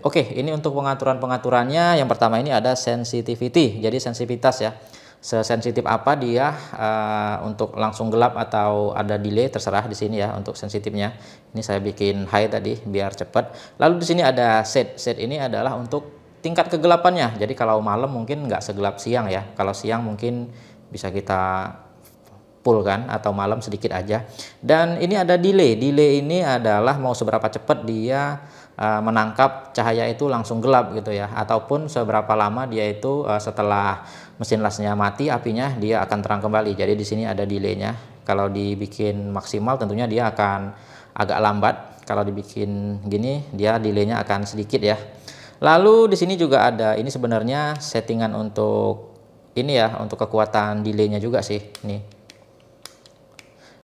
Oke, ini untuk pengaturan-pengaturannya. Yang pertama ini ada sensitivity, jadi sensitivitas ya. Sesensitif apa dia uh, untuk langsung gelap atau ada delay terserah di sini ya untuk sensitifnya. Ini saya bikin high tadi biar cepat. Lalu di sini ada set. Set ini adalah untuk tingkat kegelapannya. Jadi kalau malam mungkin nggak segelap siang ya. Kalau siang mungkin bisa kita full kan atau malam sedikit aja. Dan ini ada delay. Delay ini adalah mau seberapa cepat dia uh, menangkap cahaya itu langsung gelap gitu ya ataupun seberapa lama dia itu uh, setelah mesin lasnya mati apinya dia akan terang kembali. Jadi di sini ada delaynya. Kalau dibikin maksimal tentunya dia akan agak lambat. Kalau dibikin gini dia delaynya akan sedikit ya. Lalu di sini juga ada ini sebenarnya settingan untuk ini ya untuk kekuatan delaynya juga sih. Nih